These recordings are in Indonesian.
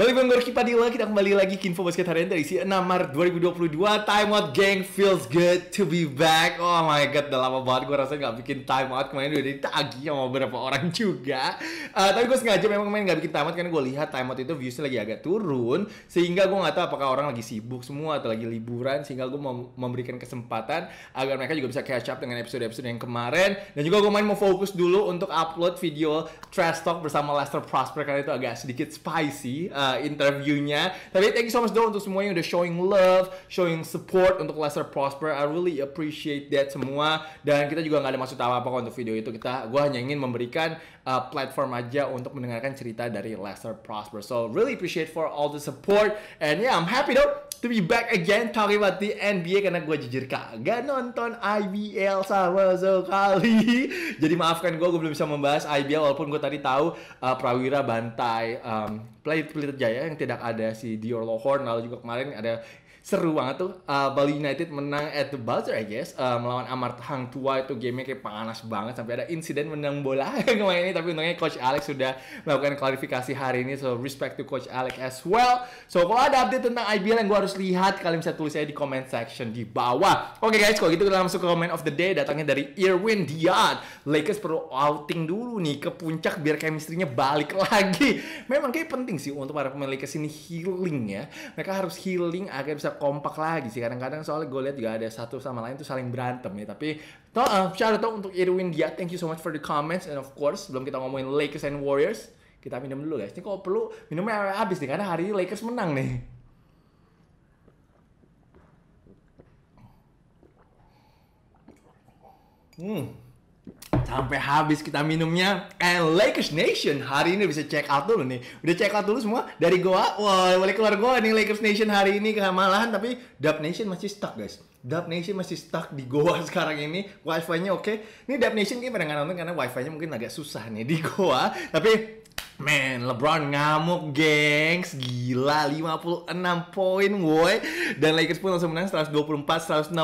Balik bang Gorky Padilla, kita kembali lagi ke Info Basket Harian dari si 6 Maret 2022 Time Out Gang feels good to be back Oh my god, udah lama banget gue rasa gak bikin time out Kemarin udah ditagi sama beberapa orang juga uh, Tapi gue sengaja memang kemarin gak bikin time out Karena gue lihat time out itu viewsnya lagi agak turun Sehingga gue gak tahu apakah orang lagi sibuk semua atau lagi liburan Sehingga gue mau memberikan kesempatan Agar mereka juga bisa catch up dengan episode-episode yang kemarin Dan juga gue main mau fokus dulu untuk upload video Trash Talk bersama Lester Prosper Karena itu agak sedikit spicy uh, uh, interviewnya. Tapi thank you so much though untuk semuanya udah showing love, showing support untuk Lester Prosper. I really appreciate that semua. Dan kita juga nggak ada maksud apa-apa untuk video itu. Kita, gue hanya ingin memberikan uh, platform aja untuk mendengarkan cerita dari Lester Prosper. So really appreciate for all the support and yeah I'm happy though to be back again talking about the NBA karena gue jujur kagak nonton IBL sama sekali. Jadi maafkan gue gue belum bisa membahas IBL walaupun gue tadi tahu uh, Prawira bantai um, Pelita Jaya yang tidak ada si Dior Lohorn lalu juga kemarin ada seru banget tuh uh, Bali United menang at the buzzer I guess uh, melawan Amart Hang Tua itu gamenya kayak panas banget sampai ada insiden menang bola kemarin ini tapi untungnya Coach Alex sudah melakukan klarifikasi hari ini so respect to Coach Alex as well so kalau ada update tentang IBL yang gue harus lihat kalian bisa tulis saya di comment section di bawah oke okay, guys kalau gitu kita langsung ke comment of the day datangnya dari Irwin Diat Lakers perlu outing dulu nih ke puncak biar chemistry-nya balik lagi memang kayak penting sih untuk para pemain Lakers ini healing ya mereka harus healing agar bisa kompak lagi sih kadang-kadang soalnya gue lihat juga ada satu sama lain tuh saling berantem ya tapi toh uh, shout out untuk Irwin dia thank you so much for the comments and of course sebelum kita ngomongin Lakers and Warriors kita minum dulu guys ini kalau perlu minumnya habis nih karena hari ini Lakers menang nih hmm sampai habis kita minumnya. And Lakers Nation hari ini bisa check out dulu nih. Udah check out dulu semua dari goa. Wah, wow, boleh keluar goa nih Lakers Nation hari ini kemalahan tapi Dub Nation masih stuck guys. Dub Nation masih stuck di Goa sekarang ini. Wifi-nya oke. Okay. Ini Dub Nation kita pada nggak nonton karena wifi-nya mungkin agak susah nih di Goa. Tapi Man, LeBron ngamuk, gengs. Gila, 56 poin, woi. Dan Lakers pun langsung menang 124-116.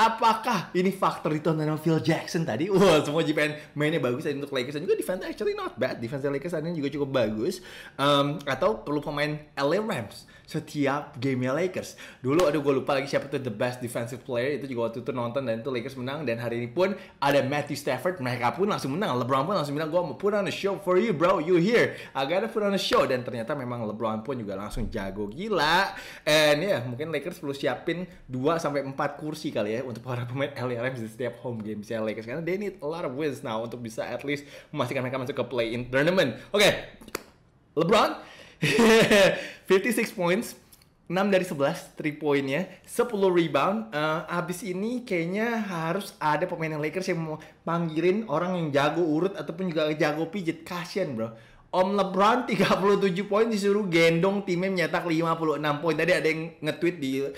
Apakah ini faktor itu sama Phil Jackson tadi? Wah, wow, semua JPN mainnya bagus dan untuk Lakers dan juga defense actually not bad. Defense Lakers ini juga cukup bagus. Um, atau perlu pemain LA Rams setiap game Lakers. Dulu aduh gue lupa lagi siapa itu the best defensive player itu juga waktu itu nonton dan itu Lakers menang dan hari ini pun ada Matthew Stafford mereka pun langsung menang. LeBron pun langsung menang. gue mau put on a show for you bro, you here. I gotta put on a show dan ternyata memang LeBron pun juga langsung jago gila. And ya yeah, mungkin Lakers perlu siapin 2 sampai 4 kursi kali ya untuk para pemain LA di setiap home game si ya, Lakers karena they need a lot of wins now untuk bisa at least memastikan mereka masuk ke play-in tournament. Oke, okay. LeBron 56 points 6 dari 11 3 poinnya, 10 rebound. Uh, abis ini kayaknya harus ada pemain yang Lakers yang mau panggilin orang yang jago urut ataupun juga jago pijit. Kasian bro. Om LeBron 37 poin disuruh gendong timnya mencetak 56 poin. Tadi ada yang nge-tweet di uh,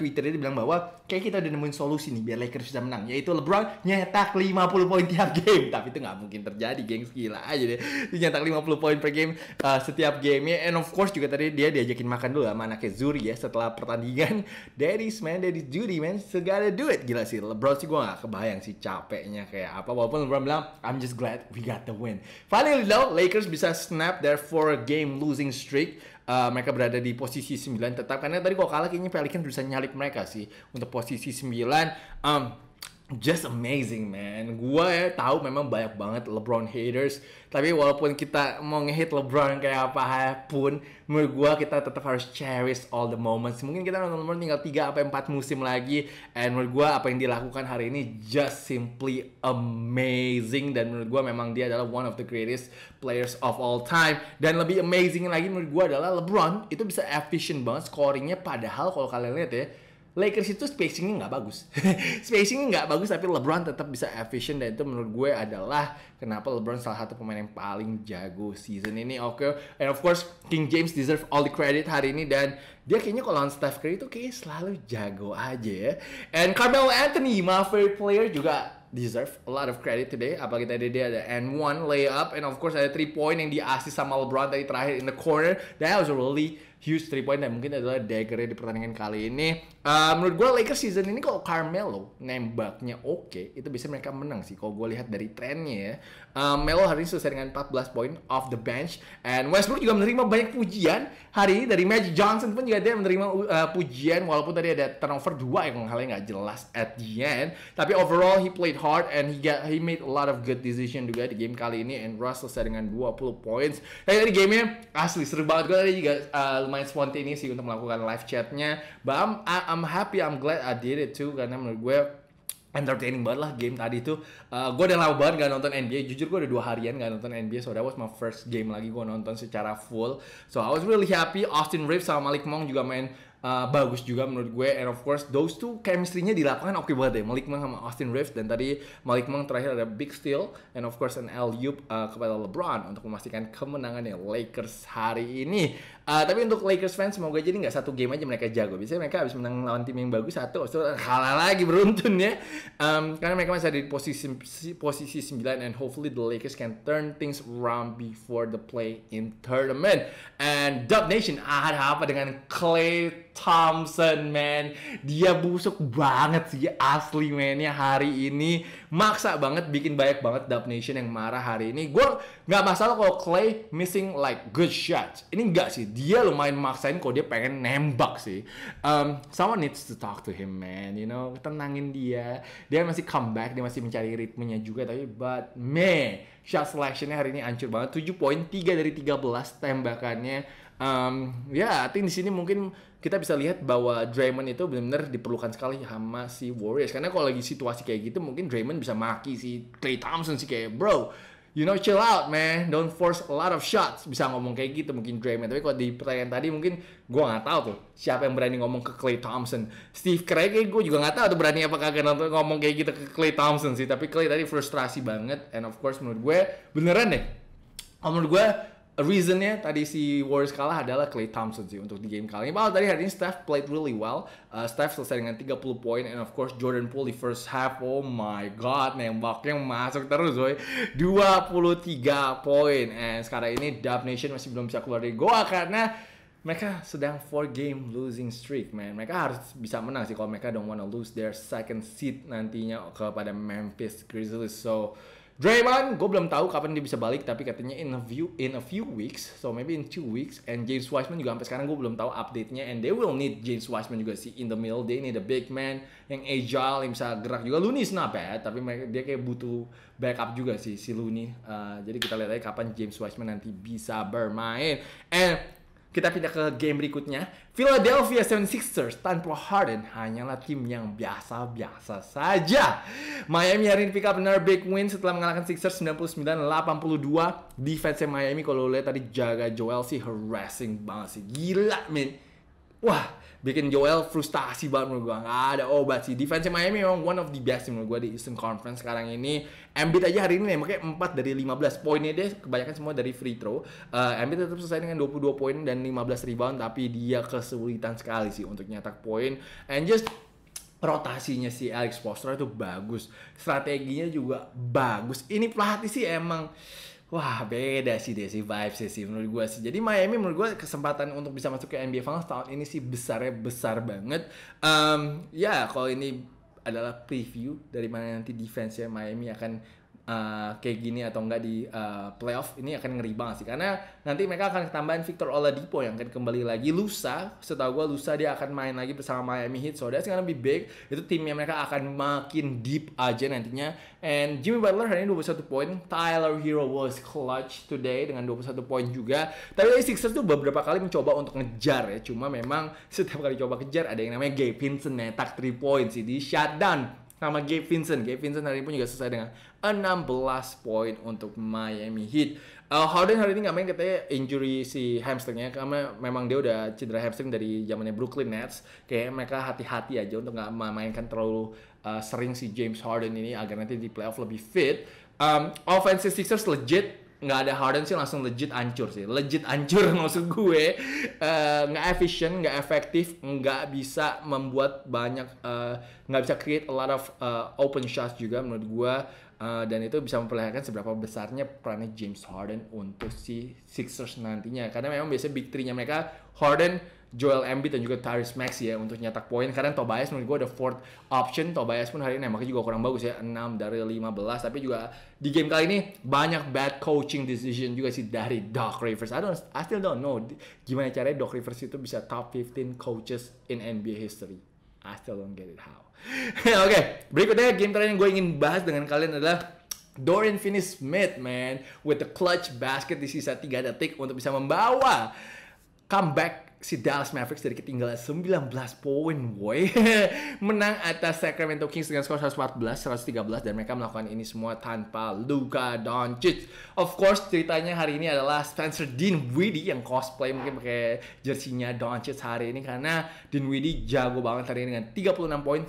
Twitter dia bilang bahwa kayak kita udah nemuin solusi nih biar Lakers bisa menang, yaitu LeBron nyetak 50 poin tiap game. Tapi itu nggak mungkin terjadi, gengs. Gila aja deh. Dia nyetak 50 poin per game uh, setiap gamenya. And of course juga tadi dia diajakin makan dulu sama anaknya Zuri ya setelah pertandingan. Daddy's man, Daddy's Judy man, segala duit. Gila sih, LeBron sih gue nggak kebayang sih capeknya kayak apa. Walaupun LeBron bilang, I'm just glad we got the win. Finally though, Lakers bisa snap their four game losing streak. Uh, mereka berada di posisi 9 tetap karena tadi kalau kalah kayaknya Pelicans bisa nyalip mereka sih untuk posisi 9. Um, just amazing man. Gua ya tahu memang banyak banget LeBron haters, tapi walaupun kita mau ngehit LeBron kayak apa pun, menurut gua kita tetap harus cherish all the moments. Mungkin kita nonton LeBron tinggal 3 apa 4 musim lagi and menurut gua apa yang dilakukan hari ini just simply amazing dan menurut gua memang dia adalah one of the greatest players of all time dan lebih amazing lagi menurut gua adalah LeBron itu bisa efficient banget scoringnya padahal kalau kalian lihat ya Lakers itu spacingnya nggak bagus. spacingnya nggak bagus tapi LeBron tetap bisa efisien dan itu menurut gue adalah kenapa LeBron salah satu pemain yang paling jago season ini. Oke, okay. and of course King James deserve all the credit hari ini dan dia kayaknya kalau on Steph Curry itu kayaknya selalu jago aja ya. And Carmelo Anthony, my favorite player juga deserve a lot of credit today. Apalagi tadi dia ada and one layup and of course ada three point yang diasis sama LeBron tadi terakhir in the corner. That was a really huge three point dan mungkin adalah dagger di pertandingan kali ini. Uh, menurut gue Lakers season ini kalau Carmelo nembaknya oke, okay, itu bisa mereka menang sih. Kalau gue lihat dari trennya ya. Uh, Melo hari ini selesai dengan 14 poin off the bench. And Westbrook juga menerima banyak pujian hari ini dari Magic Johnson pun juga dia menerima uh, pujian walaupun tadi ada turnover 2 yang halnya nggak jelas at the end. Tapi overall he played hard and he got, he made a lot of good decision juga di game kali ini. And Russell selesai dengan 20 points. Tapi tadi gamenya asli seru banget. Gue tadi juga uh, lumayan ini sih untuk melakukan live chatnya. But I'm, I, I'm happy, I'm glad I did it too karena menurut gue entertaining banget lah game tadi itu. Uh, eh, gue udah lama banget gak nonton NBA. Jujur gue udah dua harian gak nonton NBA. So that was my first game lagi gue nonton secara full. So I was really happy. Austin Reeves sama Malik Monk juga main uh, bagus juga menurut gue. And of course those two chemistry-nya di lapangan oke okay banget ya. Malik Meng sama Austin Reeves. Dan tadi Malik Meng terakhir ada big steal. And of course an L oop uh, eh, kepada LeBron untuk memastikan kemenangannya Lakers hari ini. Uh, tapi untuk Lakers fans semoga jadi nggak satu game aja mereka jago. Biasanya mereka habis menang lawan tim yang bagus satu, habis itu kalah lagi beruntun ya. Um, karena mereka masih ada di posisi posisi 9 and hopefully the Lakers can turn things around before the play-in tournament. And Dub Nation ada apa dengan Clay Thompson man? Dia busuk banget sih asli mainnya hari ini. Maksa banget bikin banyak banget Dub Nation yang marah hari ini. Gue nggak masalah kalau Clay missing like good shots. Ini enggak sih, dia lumayan maksain kalau dia pengen nembak sih. Um, someone needs to talk to him man, you know, tenangin dia. Dia masih comeback, dia masih mencari ritmenya juga tapi but man, shot selectionnya hari ini hancur banget. 7 poin, 3 dari 13 tembakannya. Um, ya, yeah, I think di sini mungkin kita bisa lihat bahwa Draymond itu benar-benar diperlukan sekali sama si Warriors karena kalau lagi situasi kayak gitu mungkin Draymond bisa maki si Clay Thompson sih kayak bro you know chill out man, don't force a lot of shots. Bisa ngomong kayak gitu mungkin Draymond. Tapi kalau di pertanyaan tadi mungkin gue nggak tahu tuh siapa yang berani ngomong ke Clay Thompson. Steve Kerr kayak gue juga nggak tahu tuh berani apa kagak nonton ngomong kayak gitu ke Clay Thompson sih. Tapi Clay tadi frustrasi banget and of course menurut gue beneran deh. Menurut gue reasonnya tadi si Warriors kalah adalah Clay Thompson sih untuk di game kali ini. Well, tadi hari ini Steph played really well. Uh, Steph selesai dengan 30 poin and of course Jordan Poole di first half. Oh my god, nembaknya masuk terus boy. 23 poin. And sekarang ini Dub Nation masih belum bisa keluar dari goa karena mereka sedang four game losing streak, man. Mereka harus bisa menang sih kalau mereka don't wanna lose their second seat nantinya kepada Memphis Grizzlies. So, Draymond, gue belum tahu kapan dia bisa balik, tapi katanya in a few in a few weeks, so maybe in two weeks. And James Wiseman juga sampai sekarang gue belum tahu update-nya. And they will need James Wiseman juga sih in the middle. They need a big man yang agile, yang bisa gerak juga. Looney is not bad, tapi dia kayak butuh backup juga sih si Looney. Uh, jadi kita lihat aja kapan James Wiseman nanti bisa bermain. And kita pindah ke game berikutnya. Philadelphia 76ers tanpa Harden hanyalah tim yang biasa-biasa saja. Miami hari ini pick up another big win setelah mengalahkan Sixers 99-82. Defense Miami kalau lihat tadi jaga Joel sih harassing banget sih. Gila, men wah bikin Joel frustasi banget menurut gue nggak ada obat sih defense Miami memang one of the best menurut gue di Eastern Conference sekarang ini Embiid aja hari ini nih, makanya 4 dari 15 poinnya dia kebanyakan semua dari free throw uh, Embiid tetap selesai dengan 22 poin dan 15 rebound tapi dia kesulitan sekali sih untuk nyetak poin and just rotasinya si Alex Foster itu bagus strateginya juga bagus ini pelatih sih emang Wah beda sih deh si vibes sih menurut gue sih. Jadi Miami menurut gue kesempatan untuk bisa masuk ke NBA Finals tahun ini sih besarnya besar banget. Um, ya yeah, kalau ini adalah preview dari mana nanti defense-nya Miami akan uh, kayak gini atau enggak di uh, playoff ini akan ngeri banget sih karena nanti mereka akan tambahin Victor Oladipo yang akan kembali lagi lusa setahu gue lusa dia akan main lagi bersama Miami Heat so that's gonna be big itu timnya mereka akan makin deep aja nantinya and Jimmy Butler hari ini 21 poin Tyler Hero was clutch today dengan 21 poin juga tapi Sixers tuh beberapa kali mencoba untuk ngejar ya cuma memang setiap kali coba kejar ada yang namanya Gabe Vincent netak 3 points sih di shutdown nama Gabe Vincent. Gabe Vincent hari ini pun juga selesai dengan 16 poin untuk Miami Heat. Uh, Harden hari ini nggak main katanya injury si hamstringnya karena memang dia udah cedera hamstring dari zamannya Brooklyn Nets. Kayak mereka hati-hati aja untuk nggak memainkan terlalu uh, sering si James Harden ini agar nanti di playoff lebih fit. Um, offensive Sixers legit nggak ada Harden sih langsung legit ancur sih legit ancur maksud gue uh, nggak efisien nggak efektif nggak bisa membuat banyak uh, nggak bisa create a lot of uh, open shots juga menurut gue uh, dan itu bisa memperlihatkan seberapa besarnya perannya James Harden untuk si Sixers nantinya karena memang biasanya big three-nya mereka Harden Joel Embiid dan juga Tyrese Maxey ya untuk nyetak poin karena Tobias menurut gue ada fourth option Tobias pun hari ini makanya juga kurang bagus ya 6 dari 15 tapi juga di game kali ini banyak bad coaching decision juga sih dari Doc Rivers I don't I still don't know gimana caranya Doc Rivers itu bisa top 15 coaches in NBA history I still don't get it how oke okay, berikutnya game terakhir yang gue ingin bahas dengan kalian adalah Dorian Finney-Smith man with the clutch basket di sisa 3 detik untuk bisa membawa comeback si Dallas Mavericks dari ketinggalan 19 poin boy menang atas Sacramento Kings dengan skor 114 113 dan mereka melakukan ini semua tanpa Luka Doncic of course ceritanya hari ini adalah Spencer Dean Dinwiddie yang cosplay mungkin pakai jersinya Doncic hari ini karena Dinwiddie jago banget hari ini dengan 36 poin 11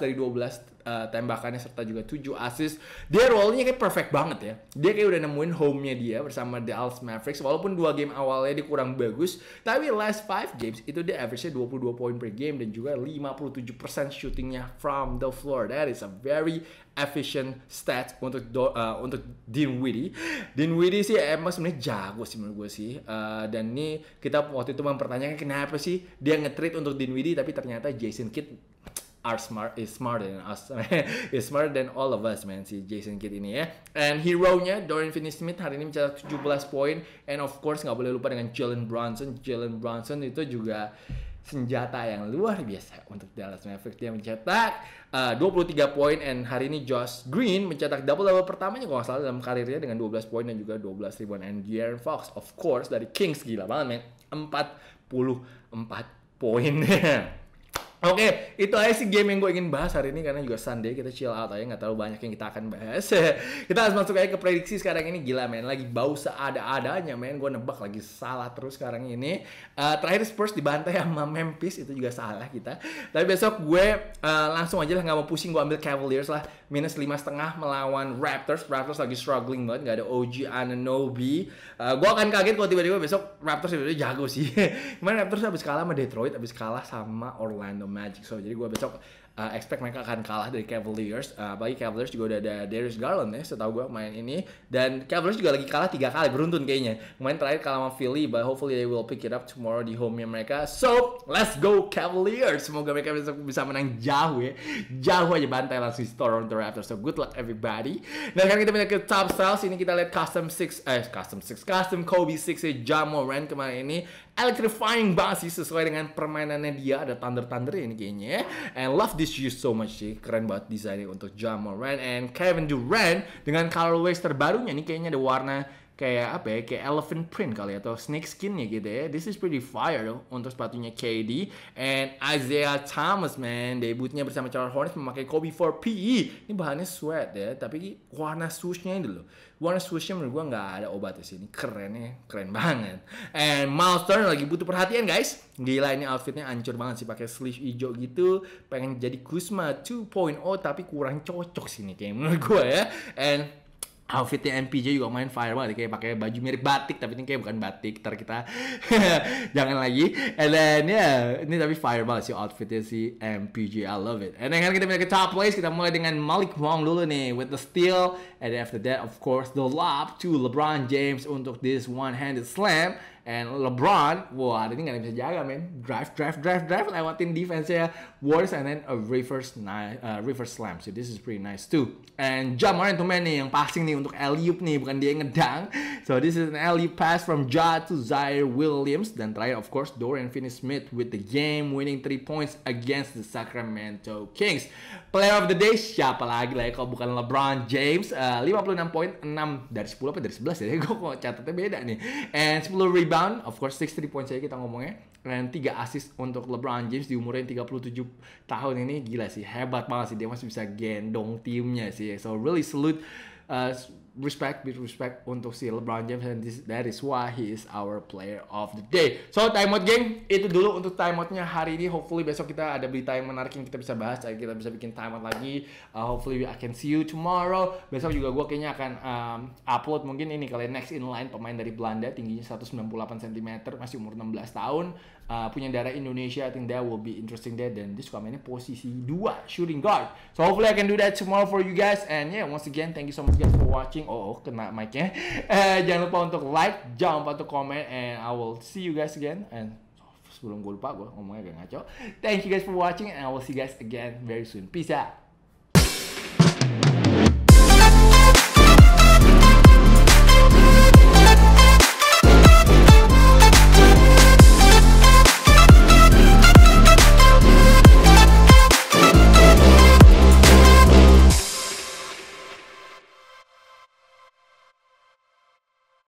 dari 12 Eh, tembakannya serta juga 7 assist. Dia role-nya kayak perfect banget ya. Dia kayak udah nemuin home-nya dia bersama the alts Mavericks walaupun dua game awalnya dia kurang bagus, tapi last 5 games itu dia average-nya 22 poin per game dan juga 57% shooting-nya from the floor. That is a very efficient stat untuk do, uh, untuk dean Dinwiddie sih emang sebenarnya jago sih menurut gue sih. Uh, dan ini kita waktu itu mempertanyakan kenapa sih dia nge-trade untuk Dinwiddie tapi ternyata Jason Kidd are smart is smarter than us is smarter than all of us man si Jason Kidd ini ya and hero nya Dorian Finney-Smith hari ini mencetak 17 poin and of course nggak boleh lupa dengan Jalen Brunson Jalen Brunson itu juga senjata yang luar biasa untuk Dallas Mavericks dia mencetak eh, uh, 23 poin and hari ini Josh Green mencetak double double pertamanya kalau nggak salah dalam karirnya dengan 12 poin dan juga 12 ribuan and Jaren Fox of course dari Kings gila banget puluh 44 poinnya. Oke, okay, itu aja sih game yang gue ingin bahas hari ini karena juga Sunday kita chill out aja nggak terlalu banyak yang kita akan bahas. kita harus masuk aja ke prediksi sekarang ini gila men lagi bau seada-adanya men gue nebak lagi salah terus sekarang ini. Uh, terakhir Spurs dibantai sama Memphis itu juga salah kita. Tapi besok gue uh, langsung aja lah nggak mau pusing gue ambil Cavaliers lah minus lima setengah melawan Raptors. Raptors lagi struggling banget nggak ada OG Ananobi. Uh, eh, gue akan kaget kalau tiba-tiba besok Raptors itu jago sih. Kemarin Raptors habis kalah sama Detroit, habis kalah sama Orlando Magic. So jadi gue besok uh, expect mereka akan kalah dari Cavaliers. Uh, apalagi Cavaliers juga udah ada Darius Garland ya, setahu gue main ini. Dan Cavaliers juga lagi kalah tiga kali beruntun kayaknya. Main terakhir kalah sama Philly, but hopefully they will pick it up tomorrow di home-nya mereka. So let's go Cavaliers. Semoga mereka bisa, bisa menang jauh ya. Jauh aja bantai langsung Toronto Raptors. So good luck everybody. Nah sekarang kita pindah ke top styles. Ini kita lihat custom 6, eh custom 6, custom Kobe 6 ya, Jamal Rand kemarin ini electrifying banget sih sesuai dengan permainannya dia ada thunder thunder ini kayaknya ya. and love this shoes so much sih keren banget desainnya untuk John Moran and Kevin Durant dengan colorways terbarunya ini kayaknya ada warna kayak apa ya kayak elephant print kali ya atau snake skin ya gitu ya this is pretty fire loh untuk sepatunya KD and Isaiah Thomas man debutnya bersama Charles Hornets memakai Kobe 4 PE ini bahannya sweat ya tapi warna swooshnya ini loh warna swooshnya menurut gua nggak ada obat ya ini keren ya keren banget and Miles Turner lagi butuh perhatian guys gila ini outfitnya ancur banget sih pakai sleeve hijau gitu pengen jadi Kuzma 2.0 tapi kurang cocok sini kayak menurut gua ya and outfitnya MPJ juga main fire banget kayak pakai baju mirip batik tapi ini kayak bukan batik ntar kita jangan lagi and then ya yeah, ini tapi fire banget sih outfitnya si MPJ I love it and then kan kita pindah ke top place kita mulai dengan Malik Wong dulu nih with the steal and after that of course the lob to LeBron James untuk this one handed slam And LeBron, wah ada ini nggak bisa jaga men. Drive, drive, drive, drive, lewatin defense-nya Warriors and then a reverse, uh, reverse slam. So this is pretty nice too. And Ja Morant tuh men nih yang passing nih untuk Eliup nih, bukan dia yang ngedang. So this is an Eliup pass from Ja to Zaire Williams. Dan terakhir of course Dorian Finney-Smith with the game winning 3 points against the Sacramento Kings. Player of the day siapa lagi lah ya kalau bukan LeBron James. Uh, 56 poin, 6 dari 10 apa dari 11 ya? Gue kok catatnya beda nih. And 10 rebound rebound, of course 63 poin aja kita ngomongnya. Dan 3 assist untuk LeBron James di umurnya 37 tahun ini gila sih. Hebat banget sih dia masih bisa gendong timnya sih. So really salute uh, respect, big respect untuk si LeBron James and this, that is why he is our player of the day. So timeout game itu dulu untuk timeoutnya hari ini. Hopefully besok kita ada berita yang menarik yang kita bisa bahas, kita bisa bikin timeout lagi. Uh, hopefully we can see you tomorrow. Besok juga gue kayaknya akan um, upload mungkin ini kalian ya, next in line pemain dari Belanda tingginya 198 cm masih umur 16 tahun uh, punya darah Indonesia. I think that will be interesting there. Dan dia suka mainnya posisi dua shooting guard. So hopefully I can do that tomorrow for you guys. And yeah, once again, thank you so much guys for watching. Oh, oh kena mic-nya. Uh, eh. eh, jangan lupa untuk like, jangan lupa untuk comment. And I will see you guys again. And oh, sebelum gue lupa, gue ngomongnya agak ngaco. Thank you guys for watching. And I will see you guys again very soon. Peace out.